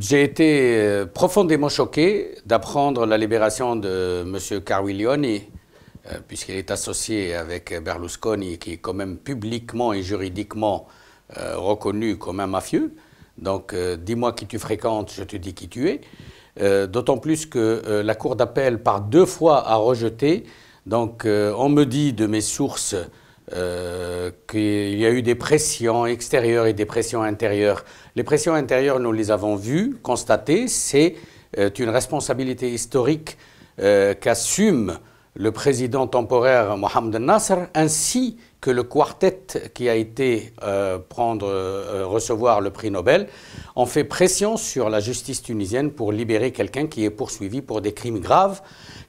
J'ai été euh, profondément choqué d'apprendre la libération de M. Carwiglioni, euh, puisqu'il est associé avec Berlusconi, qui est quand même publiquement et juridiquement euh, reconnu comme un mafieux. Donc dis-moi qui tu fréquentes, je te dis qui tu es. d'autant plus que la Cour d'appel par deux fois a rejeté. Donc on me dit de mes sources euh, qu'il y a eu des pressions extérieures et des pressions intérieures. Les pressions intérieures, nous les avons vues, constatées, c'est euh, une responsabilité historique euh, qu'assume le président temporaire Mohamed Nasser, ainsi que le quartet qui a été prendre, recevoir le prix Nobel, ont fait pression sur la justice tunisienne pour libérer quelqu'un qui est poursuivi pour des crimes graves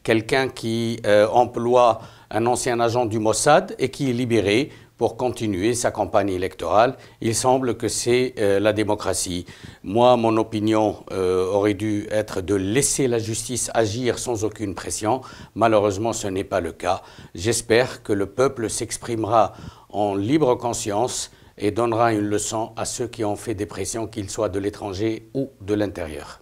quelqu'un qui euh, emploie un ancien agent du Mossad et qui est libéré pour continuer sa campagne électorale. Il semble que c'est euh, la démocratie. Moi, mon opinion euh, aurait dû être de laisser la justice agir sans aucune pression. Malheureusement, ce n'est pas le cas. J'espère que le peuple s'exprimera en libre conscience et donnera une leçon à ceux qui ont fait des pressions, qu'ils soient de l'étranger ou de l'intérieur.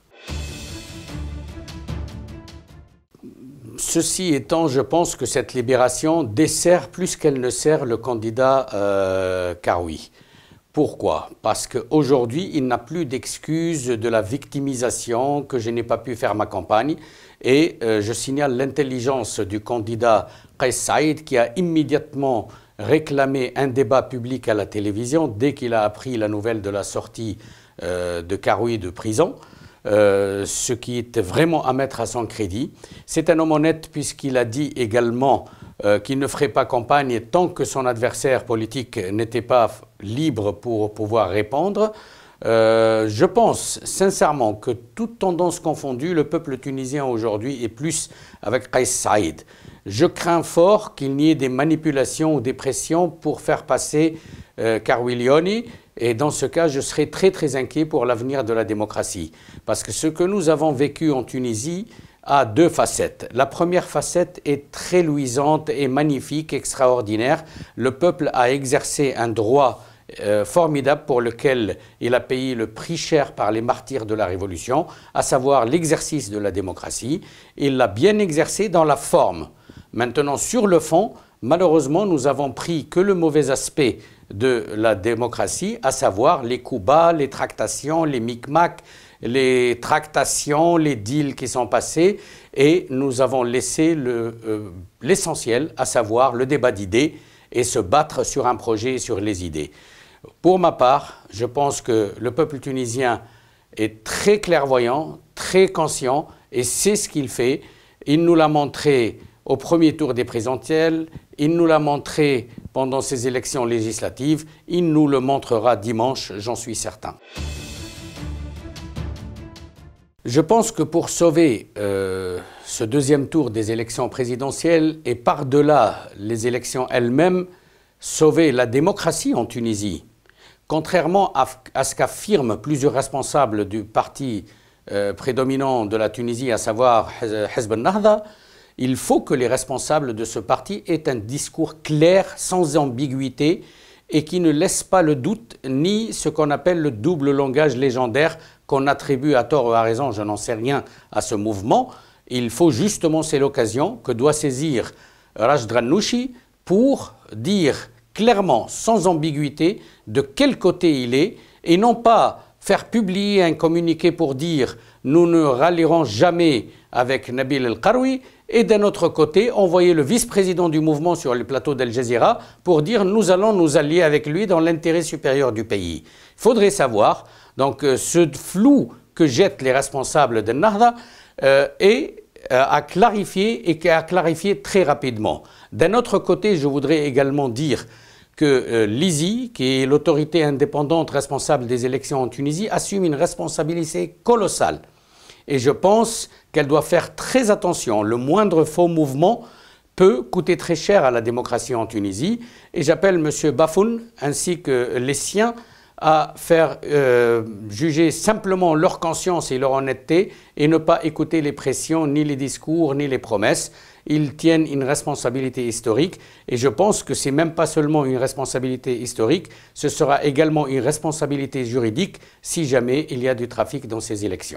Ceci étant, je pense que cette libération dessert plus qu'elle ne sert le candidat euh, Karoui. Pourquoi Parce qu'aujourd'hui, il n'a plus d'excuses de la victimisation que je n'ai pas pu faire ma campagne. Et euh, je signale l'intelligence du candidat Kais Saïd qui a immédiatement réclamé un débat public à la télévision dès qu'il a appris la nouvelle de la sortie euh, de Karoui de prison. Euh, ce qui est vraiment à mettre à son crédit. C'est un homme honnête puisqu'il a dit également euh, qu'il ne ferait pas campagne tant que son adversaire politique n'était pas libre pour pouvoir répondre. Euh, je pense sincèrement que toute tendance confondue, le peuple tunisien aujourd'hui est plus avec Kais Saïd. Je crains fort qu'il n'y ait des manipulations ou des pressions pour faire passer euh, Carwilioni et dans ce cas, je serais très très inquiet pour l'avenir de la démocratie. Parce que ce que nous avons vécu en Tunisie a deux facettes. La première facette est très luisante et magnifique, extraordinaire. Le peuple a exercé un droit euh, formidable pour lequel il a payé le prix cher par les martyrs de la Révolution, à savoir l'exercice de la démocratie. Il l'a bien exercé dans la forme. Maintenant, sur le fond, malheureusement, nous avons pris que le mauvais aspect de la démocratie, à savoir les coups bas, les tractations, les micmacs, les tractations, les deals qui sont passés, et nous avons laissé euh, l'essentiel, à savoir le débat d'idées et se battre sur un projet et sur les idées. Pour ma part, je pense que le peuple tunisien est très clairvoyant, très conscient, et c'est ce qu'il fait. Il nous l'a montré au premier tour des présentiels, il nous l'a montré pendant ces élections législatives. Il nous le montrera dimanche, j'en suis certain. Je pense que pour sauver euh, ce deuxième tour des élections présidentielles et par-delà les élections elles-mêmes, sauver la démocratie en Tunisie, contrairement à, ce qu'affirment plusieurs responsables du parti euh, prédominant de la Tunisie, à savoir Hezbollah, il faut que les responsables de ce parti aient un discours clair, sans ambiguïté, et qui ne laisse pas le doute ni ce qu'on appelle le double langage légendaire qu'on attribue à tort ou à raison, je n'en sais rien, à ce mouvement. Il faut justement, c'est l'occasion que doit saisir Raj Dranouchi pour dire clairement, sans ambiguïté, de quel côté il est, et non pas faire publier un communiqué pour dire nous ne rallierons jamais avec Nabil el Karoui » et d'un autre côté envoyer le vice-président du mouvement sur le plateau d'Al Jazeera pour dire nous allons nous allier avec lui dans l'intérêt supérieur du pays. Il faudrait savoir donc euh, ce flou que jettent les responsables de Nahda est euh, euh, à clarifier et à clarifier très rapidement. D'un autre côté, je voudrais également dire que euh, l'ISI, qui est l'autorité indépendante responsable des élections en Tunisie, assume une responsabilité colossale. Et je pense qu'elle doit faire très attention. Le moindre faux mouvement peut coûter très cher à la démocratie en Tunisie. Et j'appelle M. Bafoun ainsi que les siens à faire euh, juger simplement leur conscience et leur honnêteté et ne pas écouter les pressions, ni les discours, ni les promesses ils tiennent une responsabilité historique. Et je pense que c'est même pas seulement une responsabilité historique, ce sera également une responsabilité juridique si jamais il y a du trafic dans ces élections.